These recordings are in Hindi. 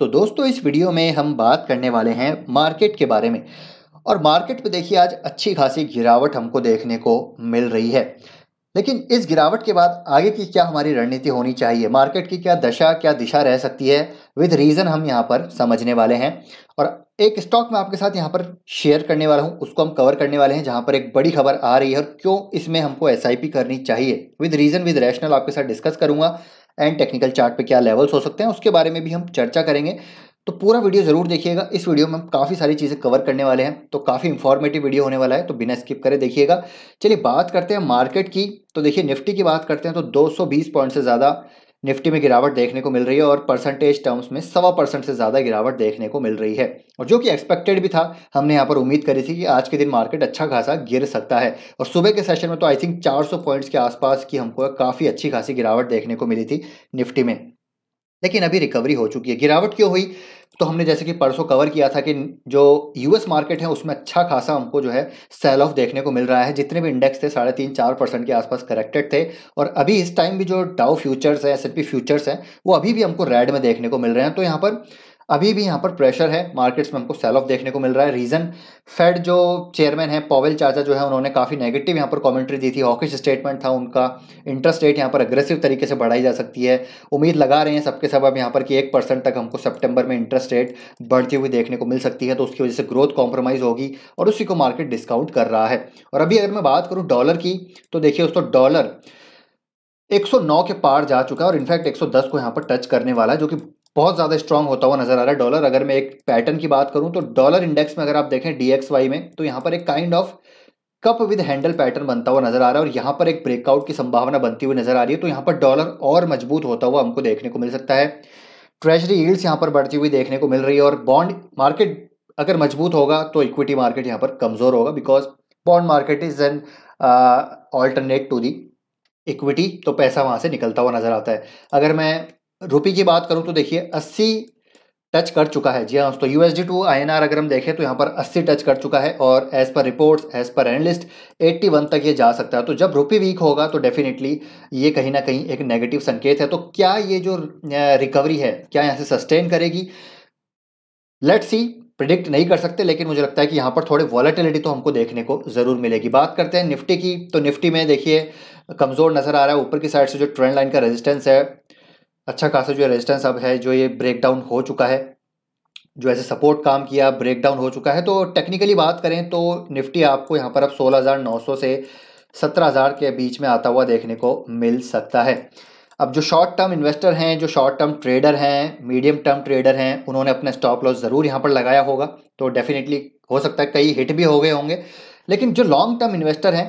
तो दोस्तों इस वीडियो में हम बात करने वाले हैं मार्केट के बारे में और मार्केट पे देखिए आज अच्छी खासी गिरावट हमको देखने को मिल रही है लेकिन इस गिरावट के बाद आगे की क्या हमारी रणनीति होनी चाहिए मार्केट की क्या दशा क्या दिशा रह सकती है विद रीज़न हम यहाँ पर समझने वाले हैं और एक स्टॉक मैं आपके साथ यहाँ पर शेयर करने वाला हूँ उसको हम कवर करने वाले हैं जहाँ पर एक बड़ी खबर आ रही है और क्यों इसमें हमको एस करनी चाहिए विद रीज़न विद रैशनल आपके साथ डिस्कस करूँगा एंड टेक्निकल चार्ट पे क्या लेवल्स हो सकते हैं उसके बारे में भी हम चर्चा करेंगे तो पूरा वीडियो ज़रूर देखिएगा इस वीडियो में हम काफ़ी सारी चीज़ें कवर करने वाले हैं तो काफ़ी इंफॉर्मेटिव वीडियो होने वाला है तो बिना स्किप करे देखिएगा चलिए बात करते हैं मार्केट की तो देखिए निफ्टी की बात करते हैं तो 220 पॉइंट से ज़्यादा निफ्टी में गिरावट देखने को मिल रही है और परसेंटेज टर्म्स में सवा परसेंट से ज़्यादा गिरावट देखने को मिल रही है और जो कि एक्सपेक्टेड भी था हमने यहाँ पर उम्मीद करी थी कि आज के दिन मार्केट अच्छा खासा गिर सकता है और सुबह के सेशन में तो आई थिंक 400 पॉइंट्स के आसपास की हमको काफ़ी अच्छी खासी गिरावट देखने को मिली थी निफ्टी में लेकिन अभी रिकवरी हो चुकी है गिरावट क्यों हुई तो हमने जैसे कि परसों कवर किया था कि जो यूएस मार्केट है उसमें अच्छा खासा हमको जो है सेल ऑफ देखने को मिल रहा है जितने भी इंडेक्स थे साढ़े तीन चार परसेंट के आसपास करेक्टेड थे और अभी इस टाइम भी जो डाउ फ्यूचर्स है एस फ्यूचर्स हैं वो अभी भी हमको रेड में देखने को मिल रहे हैं तो यहाँ पर अभी भी यहाँ पर प्रेशर है मार्केट्स में हमको सेल ऑफ देखने को मिल रहा है रीज़न फेड जो चेयरमैन है पॉवेल चाचा जो है उन्होंने काफ़ी नेगेटिव यहाँ पर कमेंट्री दी थी हॉकिश स्टेटमेंट था उनका इंटरेस्ट रेट यहाँ पर अग्रेसिव तरीके से बढ़ाई जा सकती है उम्मीद लगा रहे हैं सबके सब अब यहाँ पर कि एक परसेंट तक हमको सेप्टेम्बर में इंटरेस्ट रेट बढ़ती हुई देखने को मिल सकती है तो उसकी वजह से ग्रोथ कॉम्प्रोमाइज़ होगी और उसी को मार्केट डिस्काउंट कर रहा है और अभी अगर मैं बात करूँ डॉलर की तो देखिए दोस्तों डॉलर 109 के पार जा चुका है और इनफैक्ट 110 को यहाँ पर टच करने वाला है जो कि बहुत ज़्यादा स्ट्रॉन्ग होता हुआ नजर आ रहा है डॉलर अगर मैं एक पैटर्न की बात करूं तो डॉलर इंडेक्स में अगर आप देखें डी में तो यहाँ पर एक kind of cup with handle pattern बनता हुआ नजर आ रहा है और यहाँ पर एक ब्रेकआउट की संभावना बनती हुई नजर आ रही है तो यहाँ पर डॉलर और मजबूत होता हुआ हमको देखने को मिल सकता है ट्रेजरी ईल्ड्स यहाँ पर बढ़ती हुई देखने को मिल रही है और बॉन्ड मार्केट अगर मजबूत होगा तो इक्विटी मार्केट यहाँ पर कमज़ोर होगा because bond market is an alternate to the equity तो पैसा वहाँ से निकलता हुआ नज़र आता है अगर मैं रुपी की बात करूँ तो देखिए अस्सी टच कर चुका है जी हाँ दोस्तों USD to I N R अगर हम देखें तो यहाँ पर 80 टच कर चुका है और as per reports as per analyst 81 तक ये जा सकता है तो जब रुपी वीक होगा तो डेफिनेटली ये कहीं ना कहीं एक नेगेटिव संकेत है तो क्या ये जो रिकवरी है क्या यहाँ से सस्टेन करेगी लेट सी प्रिडिक्ट नहीं कर सकते लेकिन मुझे लगता है कि यहाँ पर थोड़े वॉलेटिलिटी तो हमको देखने को ज़रूर मिलेगी बात करते हैं निफ्टी की तो निफ्टी में देखिए कमज़ोर नज़र आ रहा है ऊपर की साइड से जो ट्रेंड लाइन का रेजिस्टेंस है अच्छा खासा जो है रेजिस्टेंस अब है जो ये ब्रेक डाउन हो चुका है जो ऐसे सपोर्ट काम किया ब्रेक डाउन हो चुका है तो टेक्निकली बात करें तो निफ्टी आपको यहाँ पर अब 16,900 से 17,000 के बीच में आता हुआ देखने को मिल सकता है अब जो शॉर्ट टर्म इन्वेस्टर हैं जो शॉर्ट टर्म ट्रेडर हैं मीडियम टर्म ट्रेडर हैं उन्होंने अपना स्टॉप लॉस ज़रूर यहाँ पर लगाया होगा तो डेफिनेटली हो सकता है कई हिट भी हो गए होंगे लेकिन जो लॉन्ग टर्म इन्वेस्टर हैं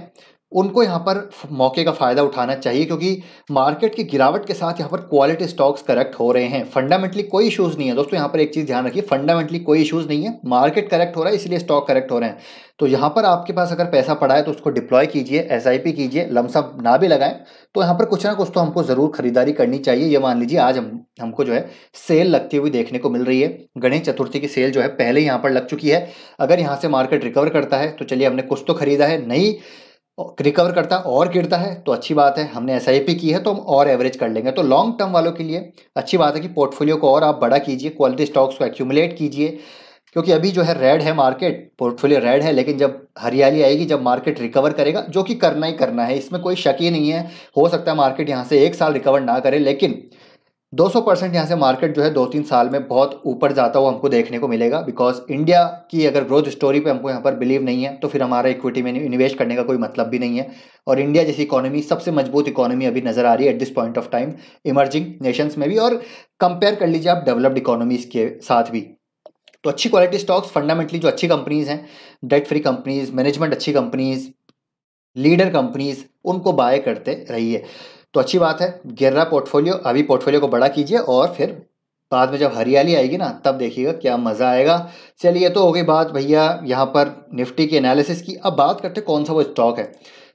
उनको यहाँ पर मौके का फ़ायदा उठाना चाहिए क्योंकि मार्केट की गिरावट के साथ यहाँ पर क्वालिटी स्टॉक्स करेक्ट हो रहे हैं फंडामेंटली कोई इशूज़ नहीं है दोस्तों यहाँ पर एक चीज़ ध्यान रखिए फंडामेंटली कोई इशूज़ नहीं है मार्केट करेक्ट हो रहा है इसलिए स्टॉक करेक्ट हो रहे हैं तो यहाँ पर आपके पास अगर पैसा पड़ा है तो उसको डिप्लॉय कीजिए एस कीजिए लमसम ना भी लगाएं तो यहाँ पर कुछ ना कुछ तो हमको ज़रूर खरीदारी करनी चाहिए ये मान लीजिए आज हम हमको जो है सेल लगती हुई देखने को मिल रही है गणेश चतुर्थी की सेल जो है पहले यहाँ पर लग चुकी है अगर यहाँ से मार्केट रिकवर करता है तो चलिए हमने कुछ तो खरीदा है नहीं रिकवर करता और गिरता है तो अच्छी बात है हमने एस की है तो हम और एवरेज कर लेंगे तो लॉन्ग टर्म वालों के लिए अच्छी बात है कि पोर्टफोलियो को और आप बड़ा कीजिए क्वालिटी स्टॉक्स को एक्यूमुलेट कीजिए क्योंकि अभी जो है रेड है मार्केट पोर्टफोलियो रेड है लेकिन जब हरियाली आएगी जब मार्केट रिकवर करेगा जो कि करना ही करना है इसमें कोई शक ही नहीं है हो सकता है मार्केट यहाँ से एक साल रिकवर ना करे लेकिन 200 परसेंट यहाँ से मार्केट जो है दो तीन साल में बहुत ऊपर जाता हुआ हमको देखने को मिलेगा बिकॉज इंडिया की अगर ग्रोथ स्टोरी पे हमको यहाँ पर बिलीव नहीं है तो फिर हमारा इक्विटी में इन्वेस्ट करने का कोई मतलब भी नहीं है और इंडिया जैसी इकोनॉमी सबसे मजबूत इकोनॉमी अभी नज़र आ रही है at this point of time emerging nations में भी और कंपेयर कर लीजिए आप डेवलप्ड इकोनॉमीज़ के साथ भी तो अच्छी क्वालिटी स्टॉक्स फंडामेंटली जो अच्छी कंपनीज़ हैं डेट फ्री कंपनीज़ मैनेजमेंट अच्छी कंपनीज़ लीडर कंपनीज़ उनको बाय करते रहिए तो अच्छी बात है गिर रहा पोर्टफोलियो अभी पोर्टफोलियो को बड़ा कीजिए और फिर बाद में जब हरियाली आएगी ना तब देखिएगा क्या मज़ा आएगा चलिए तो हो गई बात भैया यहाँ पर निफ्टी की एनालिसिस की अब बात करते कौन सा वो स्टॉक है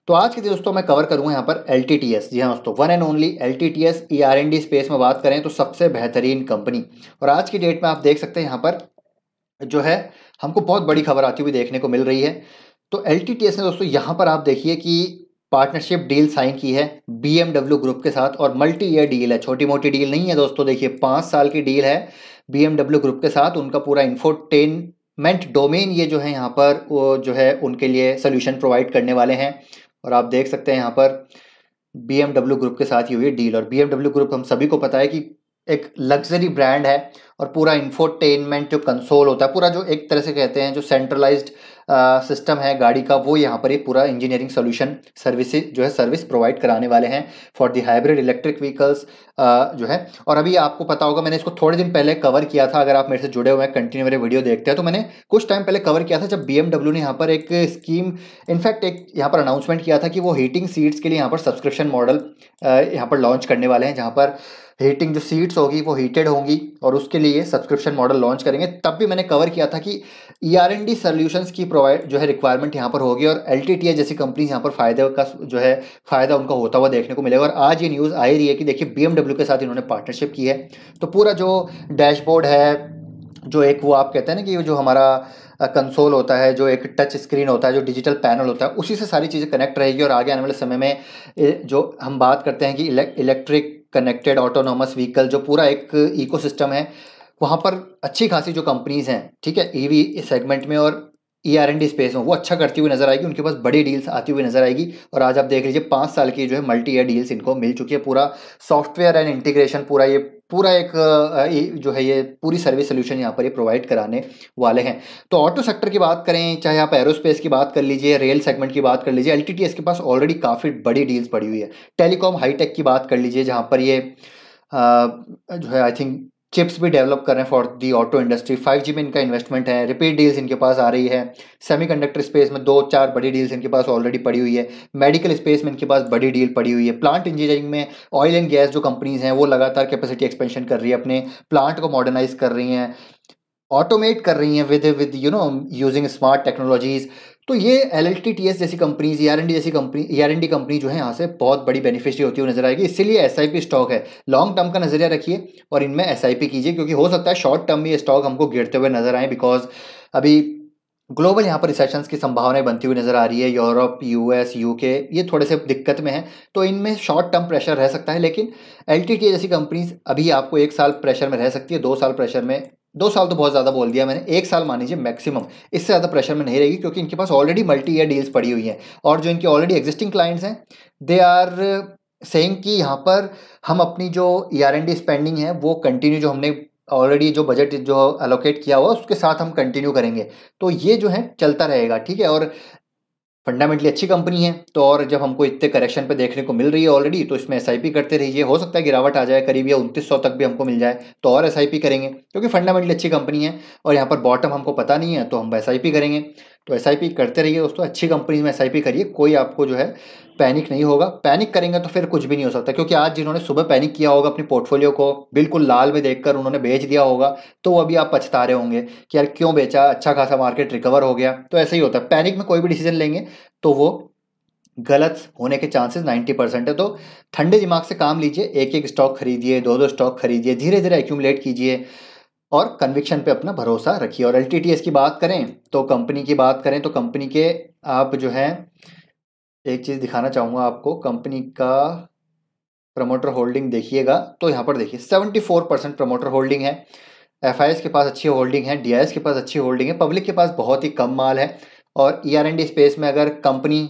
तो आज के दिन दोस्तों मैं कवर करूँगा यहाँ पर एल जी हाँ दोस्तों one and only L T T S E R N D space में बात करें तो सबसे बेहतरीन कंपनी और आज की डेट में आप देख सकते हैं यहाँ पर जो है हमको बहुत बड़ी खबर आती हुई देखने को मिल रही है तो एल टी टी एस ने दोस्तों यहाँ पर आप देखिए कि पार्टनरशिप डील साइन की है बीएमडब्ल्यू ग्रुप के साथ और मल्टी ईयर डील है छोटी मोटी डील नहीं है दोस्तों देखिए पाँच साल की डील है बी ग्रुप के साथ उनका पूरा इन्फोटेनमेंट डोमेन ये जो है यहाँ पर वो जो है उनके लिए सोल्यूशन प्रोवाइड करने वाले हैं और आप देख सकते हैं यहाँ पर बी ग्रुप के साथ ही हुई डील और बी ग्रुप हम सभी को पता है कि एक लग्जरी ब्रांड है और पूरा इन्फोटेनमेंट जो कंसोल होता है पूरा जो एक तरह से कहते हैं जो सेंट्रलाइज्ड सिस्टम है गाड़ी का वो यहाँ पर ये पूरा इंजीनियरिंग सोल्यूशन सर्विसेज जो है सर्विस प्रोवाइड कराने वाले हैं for the hybrid electric vehicles जो है और अभी आपको पता होगा मैंने इसको थोड़े दिन पहले कवर किया था अगर आप मेरे से जुड़े हुए हैं कंटिन्यू मेरे वीडियो देखते हैं तो मैंने कुछ टाइम पहले कवर किया था जब बी ने यहाँ पर एक स्कीम इनफैक्ट एक यहाँ पर अनाउंसमेंट किया था कि वो हीटिंग सीट्स के लिए यहाँ पर सब्सक्रिप्शन मॉडल यहाँ पर लॉन्च करने वाले हैं जहाँ पर हीटिंग जो सीट्स होगी वो हीटेड होंगी और उसके लिए लिए सब्सक्रिप्शन मॉडल लॉन्च करेंगे तब भी मैंने कवर किया था कि E R N D solutions की प्रोवाइड जो है रिक्वायरमेंट यहाँ पर होगी और एल टी टी जैसी कंपनी यहाँ पर फायदे का जो है फायदा उनका होता हुआ देखने को मिलेगा और आज ये न्यूज़ आई रही है कि देखिए बी एमडब्ल्यू के साथ इन्होंने पार्टनरशिप की है तो पूरा जो डैशबोर्ड है जो एक वो आप कहते हैं ना कि जो हमारा कंसोल होता है जो एक टच स्क्रीन होता है जो डिजिटल पैनल होता है उसी से सारी चीज़ें कनेक्ट रहेगी और आगे आने वाले समय में जो हम बात करते हैं कि इलेक्ट्रिक कनेक्टेड ऑटोनोमस व्हीकल जो पूरा एक इकोसिस्टम है वहाँ पर अच्छी खासी जो कंपनीज हैं ठीक है ईवी सेगमेंट में और E R N D space में वो अच्छा करती हुई नजर आएगी उनके पास बड़ी डील्स आती हुई नजर आएगी और आज आप देख लीजिए पाँच साल की जो है मल्टी ईयर डील्स इनको मिल चुकी है पूरा सॉफ्टवेयर एंड इंटीग्रेशन पूरा ये पूरा एक जो है ये पूरी सर्विस सोल्यूशन यहाँ पर ये प्रोवाइड कराने वाले हैं तो ऑटो सेक्टर की बात करें चाहे आप एरोस्पेस की बात कर लीजिए रेल सेगमेंट की बात कर लीजिए एल के पास ऑलरेडी काफ़ी बड़ी डील्स पड़ी हुई है टेलीकॉम हाईटेक की बात कर लीजिए जहाँ पर ये जो है आई थिंक चिप्स भी डेवलप कर रहे हैं for the auto industry 5G में इनका इन्वेस्टमेंट है रिपीट डील्स इनके पास आ रही है सेमीकंडक्टर स्पेस में दो चार बड़ी डील्स इनके पास ऑलरेडी पड़ी हुई है मेडिकल स्पेस में इनके पास बड़ी डील पड़ी हुई है प्लांट इंजीनियरिंग में ऑयल एंड गैस जो कंपनीज हैं वो लगातार कैपेसिटी एक्सपेंशन कर रही है अपने प्लांट को मॉडर्नाइज कर रही हैं ऑटोमेट कर रही हैं with with you know using smart technologies तो ये L L T T S जैसी कंपनीज आर एन डी जैसी company E R N D company जो है यहाँ से बहुत बड़ी बेनिफिशियरी होती हुई नजर आएगी इसीलिए एस आई पी स्टॉक है लॉन्ग टर्म का नजरिया रखिए और इनमें एस आई पी कीजिए क्योंकि हो सकता है शॉर्ट टर्म में ये स्टॉक हमको गिरते हुए नजर आए बिकॉज अभी ग्लोबल यहाँ पर रिसेशन की संभावनाएं बनती हुई नज़र आ रही है यूरोप यूएस यूके ये थोड़े से दिक्कत में है तो इनमें शॉर्ट टर्म प्रेशर रह सकता है लेकिन एल जैसी कंपनीज अभी आपको एक साल प्रेशर में रह सकती है दो साल प्रेशर में दो साल तो बहुत ज़्यादा बोल दिया मैंने एक साल मान लीजिए मैक्सिमम इससे ज़्यादा प्रेशर में नहीं रहेगी क्योंकि इनके पास ऑलरेडी मल्टी ईयर डील्स पड़ी हुई हैं और जो इनके ऑलरेडी एग्जिस्टिंग क्लाइंट्स हैं दे आर सेइंग कि यहाँ पर हम अपनी जो E R N D spending है वो कंटिन्यू जो हमने ऑलरेडी जो बजट जो अलोकेट किया हुआ उसके साथ हम कंटिन्यू करेंगे तो ये जो है चलता रहेगा ठीक है और फंडामेंटली अच्छी कंपनी है तो और जब हमको इतने करेक्शन पे देखने को मिल रही है ऑलरेडी तो इसमें एस करते रहिए हो सकता है गिरावट आ जाए करीब या उनतीस तक भी हमको मिल जाए तो और एस करेंगे क्योंकि फंडामेंटली अच्छी कंपनी है और यहाँ पर बॉटम हमको पता नहीं है तो हम एस करेंगे तो एस करते रहिए दोस्तों अच्छी कंपनी में एस करिए कोई आपको जो है पैनिक नहीं होगा पैनिक करेंगे तो फिर कुछ भी नहीं हो सकता क्योंकि आज जिन्होंने सुबह पैनिक किया होगा अपनी पोर्टफोलियो को बिल्कुल लाल में देखकर उन्होंने बेच दिया होगा तो वो अभी आप पछता रहे होंगे कि यार क्यों बेचा अच्छा खासा मार्केट रिकवर हो गया तो ऐसा ही होता है पैनिक में कोई भी डिसीजन लेंगे तो वो गलत होने के चांसेस 90 परसेंट है तो ठंडे दिमाग से काम लीजिए एक एक स्टॉक खरीदिए दो दो स्टॉक खरीदिए धीरे धीरे एक्यूमलेट कीजिए और कन्विक्शन पे अपना भरोसा रखिए और एल की बात करें तो कंपनी की बात करें तो कंपनी के आप जो है एक चीज़ दिखाना चाहूँगा आपको कंपनी का प्रमोटर होल्डिंग देखिएगा तो यहाँ पर देखिए seventy four percent promoter holding है एफ के पास अच्छी होल्डिंग है डी के पास अच्छी होल्डिंग है पब्लिक के पास बहुत ही कम माल है और ई आर डी स्पेस में अगर कंपनी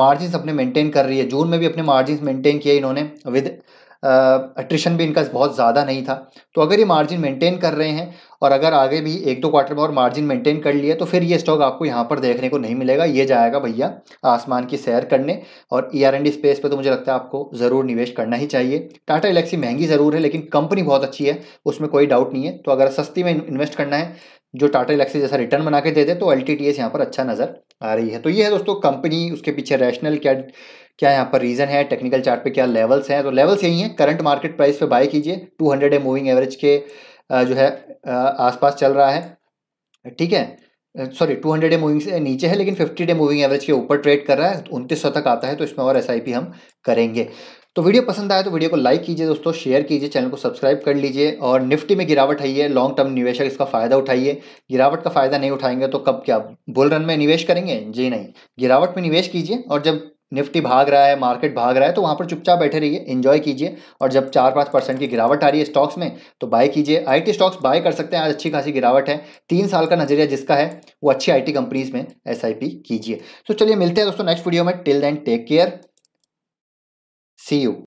मार्जिन अपने मेंटेन कर रही है जून में भी अपने मार्जिन मेंटेन किए इन्होंने विद अट्रिशन भी इनका बहुत ज़्यादा नहीं था तो अगर ये मार्जिन मेंटेन कर रहे हैं और अगर आगे भी एक दो क्वार्टर में और मार्जिन मेंटेन कर लिया तो फिर ये स्टॉक आपको यहाँ पर देखने को नहीं मिलेगा ये जाएगा भैया आसमान की सैर करने और ई आर एंड स्पेस पर तो मुझे लगता है आपको ज़रूर निवेश करना ही चाहिए टाटा इलेक्सी महंगी ज़रूर है लेकिन कंपनी बहुत अच्छी है उसमें कोई डाउट नहीं है तो अगर सस्ती में इन्वेस्ट करना है जो टाटा इलेक्सी जैसा रिटर्न बना के दे दे तो एल टी टी एस यहाँ पर अच्छा नज़र आ रही है तो ये है दोस्तों कंपनी उसके पीछे रैशनल क्या क्या यहाँ पर रीज़न है टेक्निकल चार्ट पे क्या लेवल्स हैं तो लेवल्स यही हैं करंट मार्केट प्राइस पे बाय कीजिए 200 हंड्रेड मूविंग एवरेज के जो है आसपास चल रहा है ठीक है सॉरी टू हंड्रेड मूविंग से नीचे है लेकिन फिफ्टी डे मूविंग एवरेज के ऊपर ट्रेड कर रहा है उनतीस तक आता है तो इसमें और एस हम करेंगे तो वीडियो पसंद आया तो वीडियो को लाइक कीजिए दोस्तों शेयर कीजिए चैनल को सब्सक्राइब कर लीजिए और निफ्टी में गिरावट आई है लॉन्ग टर्म निवेशक इसका फ़ायदा उठाइए गिरावट का फ़ायदा नहीं उठाएंगे तो कब क्या बुल रन में निवेश करेंगे जी नहीं गिरावट में निवेश कीजिए और जब निफ्टी भाग रहा है मार्केट भाग रहा है तो वहाँ पर चुपचाप बैठे रहिए इन्जॉय कीजिए और जब चार पाँच परसेंट की गिरावट आ रही है स्टॉक्स में तो बाय कीजिए आईटी स्टॉक्स बाय कर सकते हैं आज अच्छी खासी गिरावट है तीन साल का नजरिया जिसका है वो अच्छी आईटी कंपनीज में एसआईपी कीजिए तो चलिए मिलते हैं दोस्तों नेक्स्ट वीडियो में till then take care See you.